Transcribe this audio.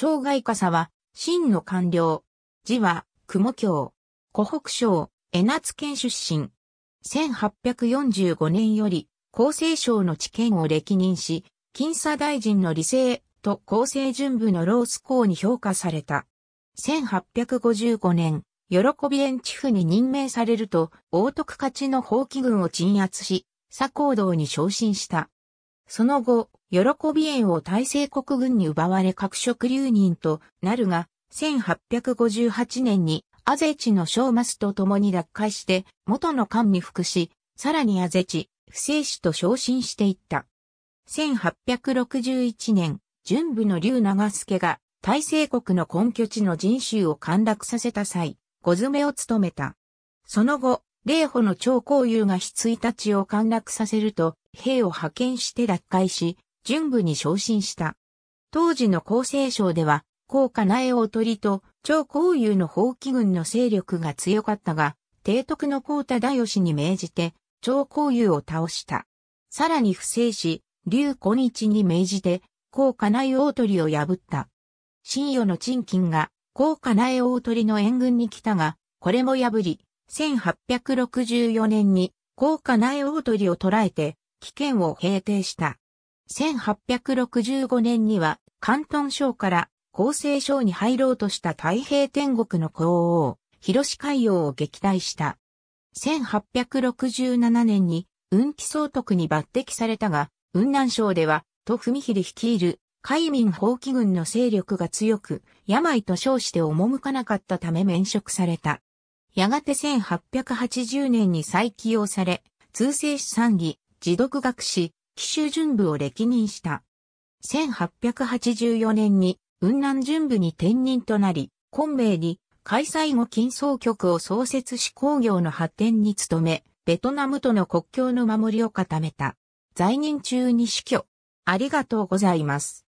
町外笠は、真の官僚。字は、雲京。湖北省、江夏県出身。1845年より、厚生省の知見を歴任し、金差大臣の理性と厚生準部のロース校に評価された。1855年、喜び園地府に任命されると、大徳勝ちの法規軍を鎮圧し、佐行道に昇進した。その後、喜び縁を大西国軍に奪われ各職留任となるが、1858年にアゼチの正末と共に脱会して元の官に服し、さらにアゼチ、不正死と昇進していった。1861年、準部の竜長助が大西国の根拠地の人州を陥落させた際、小詰めを務めた。その後、霊保の長光友が非一日を陥落させると、兵を派遣して脱会し、準部に昇進した。当時の厚生省では、高家苗を取りと、超高優の放棄軍の勢力が強かったが、提督の高田大吉に命じて、超高優を倒した。さらに不正し、劉古日に命じて、高家苗大鳥を破った。新与の陳金が、高家苗大鳥の援軍に来たが、これも破り、1864年に、高家苗大鳥を捕らえて、危険を平定した。1865年には関東省から厚生省に入ろうとした太平天国の皇王、広志海洋を撃退した。1867年に運気総督に抜擢されたが、雲南省では、と文秀率いる海民放棄軍の勢力が強く、病と称して赴かなかったため免職された。やがて1880年に再起用され、通政史参議、自読学士、奇襲準部を歴任した。1884年に雲南準部に転任となり、昆明に開催後金総局を創設し工業の発展に努め、ベトナムとの国境の守りを固めた。在任中に死去。ありがとうございます。